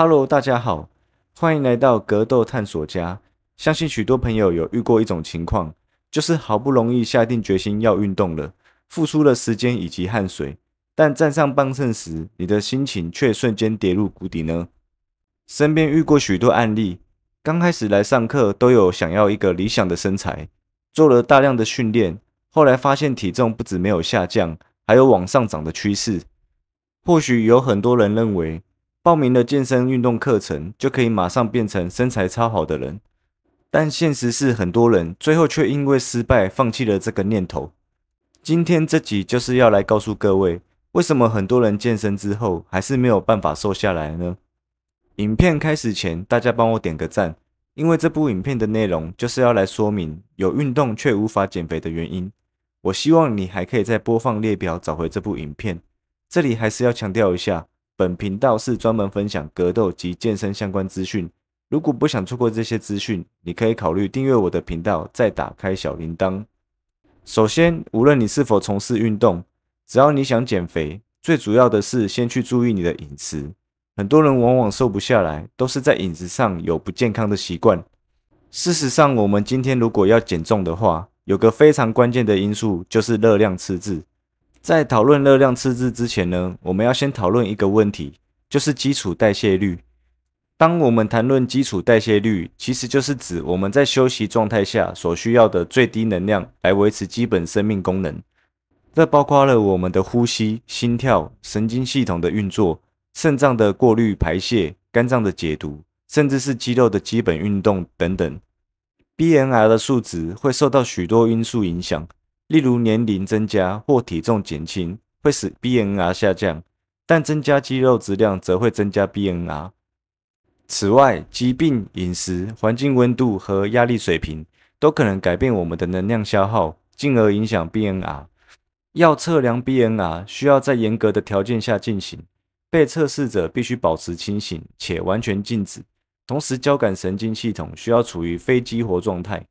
Hello，大家好，欢迎来到格斗探索家。相信许多朋友有遇过一种情况，就是好不容易下定决心要运动了，付出了时间以及汗水，但站上磅秤时，你的心情却瞬间跌入谷底呢？身边遇过许多案例，刚开始来上课都有想要一个理想的身材，做了大量的训练，后来发现体重不止没有下降，还有往上涨的趋势。或许有很多人认为。报名了健身运动课程，就可以马上变成身材超好的人。但现实是，很多人最后却因为失败放弃了这个念头。今天这集就是要来告诉各位，为什么很多人健身之后还是没有办法瘦下来呢？影片开始前，大家帮我点个赞，因为这部影片的内容就是要来说明有运动却无法减肥的原因。我希望你还可以在播放列表找回这部影片。这里还是要强调一下。本频道是专门分享格斗及健身相关资讯。如果不想错过这些资讯，你可以考虑订阅我的频道，再打开小铃铛。首先，无论你是否从事运动，只要你想减肥，最主要的是先去注意你的饮食。很多人往往瘦不下来，都是在饮食上有不健康的习惯。事实上，我们今天如果要减重的话，有个非常关键的因素就是热量赤字。在讨论热量赤字之前呢，我们要先讨论一个问题，就是基础代谢率。当我们谈论基础代谢率，其实就是指我们在休息状态下所需要的最低能量来维持基本生命功能。这包括了我们的呼吸、心跳、神经系统的运作、肾脏的过滤排泄、肝脏的解毒，甚至是肌肉的基本运动等等。BMR 的数值会受到许多因素影响。例如，年龄增加或体重减轻会使 b n r 下降，但增加肌肉质量则会增加 b n r 此外，疾病、饮食、环境温度和压力水平都可能改变我们的能量消耗，进而影响 b n r 要测量 b n r 需要在严格的条件下进行，被测试者必须保持清醒且完全静止，同时交感神经系统需要处于非激活状态。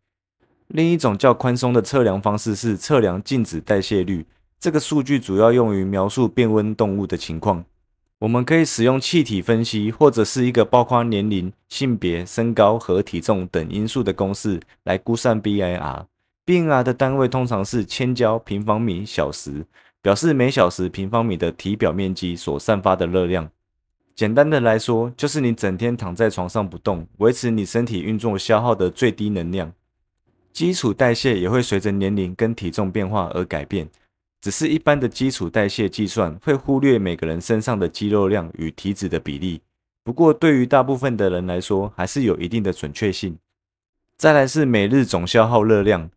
另一种较宽松的测量方式是测量静止代谢率，这个数据主要用于描述变温动物的情况。我们可以使用气体分析或者是一个包括年龄、性别、身高和体重等因素的公式来估算 b i r b i r 的单位通常是千焦平方米小时，表示每小时平方米的体表面积所散发的热量。简单的来说，就是你整天躺在床上不动，维持你身体运作消耗的最低能量。基础代谢也会随着年龄跟体重变化而改变，只是一般的基础代谢计算会忽略每个人身上的肌肉量与体脂的比例。不过对于大部分的人来说，还是有一定的准确性。再来是每日总消耗热量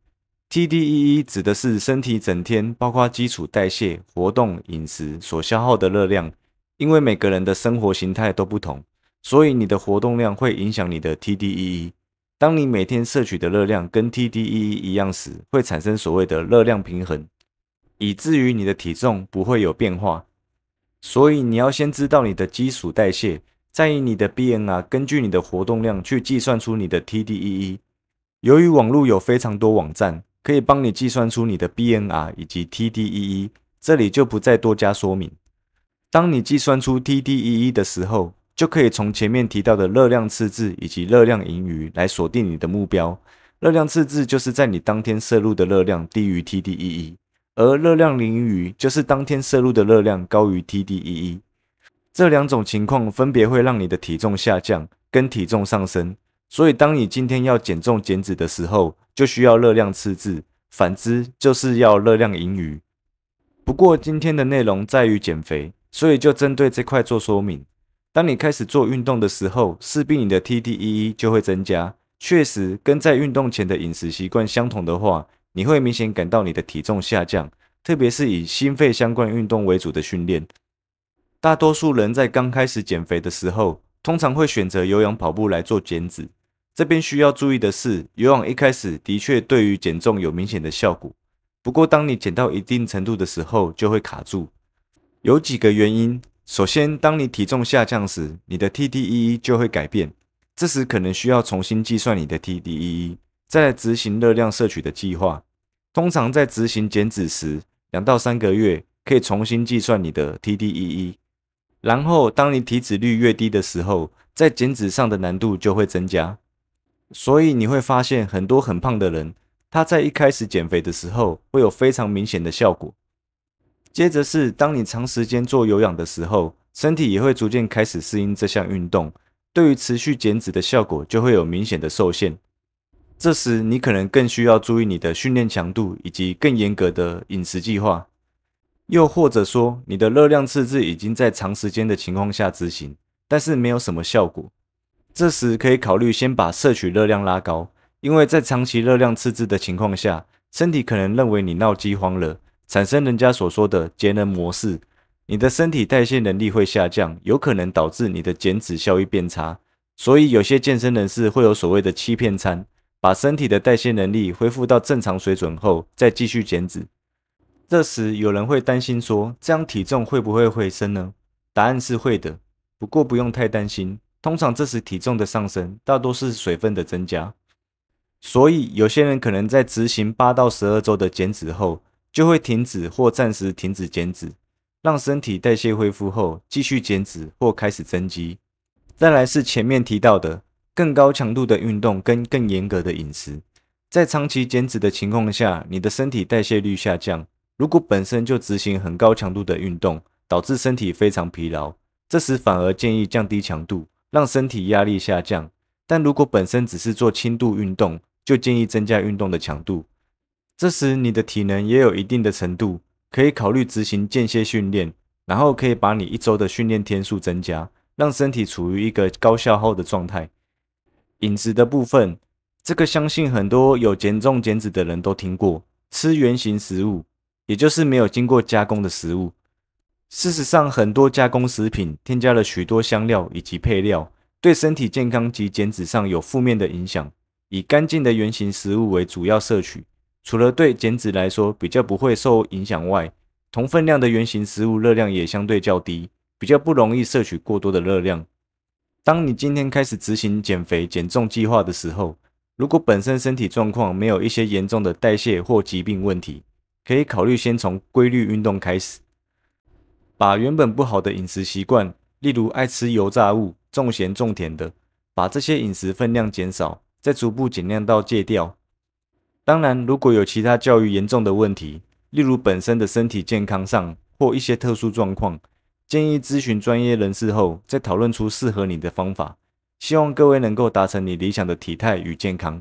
（TDEE），指的是身体整天包括基础代谢、活动、饮食所消耗的热量。因为每个人的生活形态都不同，所以你的活动量会影响你的 TDEE。当你每天摄取的热量跟 TDEE 一样时，会产生所谓的热量平衡，以至于你的体重不会有变化。所以你要先知道你的基础代谢，在以你的 b n r 根据你的活动量去计算出你的 TDEE。由于网络有非常多网站可以帮你计算出你的 b n r 以及 TDEE，这里就不再多加说明。当你计算出 TDEE 的时候，就可以从前面提到的热量赤字以及热量盈余来锁定你的目标。热量赤字就是在你当天摄入的热量低于 TDEE，而热量盈余就是当天摄入的热量高于 TDEE。这两种情况分别会让你的体重下降跟体重上升。所以，当你今天要减重减脂的时候，就需要热量赤字；反之，就是要热量盈余。不过，今天的内容在于减肥，所以就针对这块做说明。当你开始做运动的时候，势必你的 t d e e 就会增加。确实，跟在运动前的饮食习惯相同的话，你会明显感到你的体重下降，特别是以心肺相关运动为主的训练。大多数人在刚开始减肥的时候，通常会选择有氧跑步来做减脂。这边需要注意的是，有氧一开始的确对于减重有明显的效果，不过当你减到一定程度的时候就会卡住，有几个原因。首先，当你体重下降时，你的 TDEE 就会改变。这时可能需要重新计算你的 TDEE，再来执行热量摄取的计划。通常在执行减脂时，两到三个月可以重新计算你的 TDEE。然后，当你体脂率越低的时候，在减脂上的难度就会增加。所以你会发现，很多很胖的人，他在一开始减肥的时候会有非常明显的效果。接着是，当你长时间做有氧的时候，身体也会逐渐开始适应这项运动，对于持续减脂的效果就会有明显的受限。这时你可能更需要注意你的训练强度以及更严格的饮食计划。又或者说，你的热量赤字已经在长时间的情况下执行，但是没有什么效果。这时可以考虑先把摄取热量拉高，因为在长期热量赤字的情况下，身体可能认为你闹饥荒了。产生人家所说的节能模式，你的身体代谢能力会下降，有可能导致你的减脂效益变差。所以有些健身人士会有所谓的欺骗餐，把身体的代谢能力恢复到正常水准后再继续减脂。这时有人会担心说，这样体重会不会回升呢？答案是会的，不过不用太担心。通常这时体重的上升大多是水分的增加，所以有些人可能在执行八到十二周的减脂后。就会停止或暂时停止减脂，让身体代谢恢复后继续减脂或开始增肌。再来是前面提到的更高强度的运动跟更严格的饮食。在长期减脂的情况下，你的身体代谢率下降。如果本身就执行很高强度的运动，导致身体非常疲劳，这时反而建议降低强度，让身体压力下降。但如果本身只是做轻度运动，就建议增加运动的强度。这时你的体能也有一定的程度，可以考虑执行间歇训练，然后可以把你一周的训练天数增加，让身体处于一个高消耗的状态。饮食的部分，这个相信很多有减重减脂的人都听过，吃原形食物，也就是没有经过加工的食物。事实上，很多加工食品添加了许多香料以及配料，对身体健康及减脂上有负面的影响。以干净的原形食物为主要摄取。除了对减脂来说比较不会受影响外，同分量的原型食物热量也相对较低，比较不容易摄取过多的热量。当你今天开始执行减肥减重计划的时候，如果本身身体状况没有一些严重的代谢或疾病问题，可以考虑先从规律运动开始，把原本不好的饮食习惯，例如爱吃油炸物、重咸重甜的，把这些饮食分量减少，再逐步减量到戒掉。当然，如果有其他教育严重的问题，例如本身的身体健康上或一些特殊状况，建议咨询专业人士后再讨论出适合你的方法。希望各位能够达成你理想的体态与健康。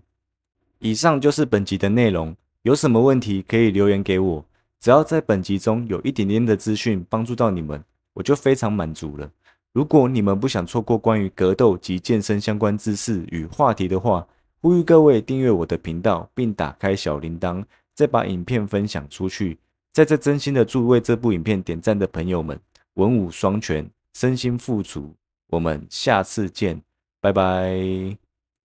以上就是本集的内容，有什么问题可以留言给我。只要在本集中有一点点的资讯帮助到你们，我就非常满足了。如果你们不想错过关于格斗及健身相关知识与话题的话，呼吁各位订阅我的频道，并打开小铃铛，再把影片分享出去。在这，真心的祝为这部影片点赞的朋友们，文武双全，身心富足。我们下次见，拜拜。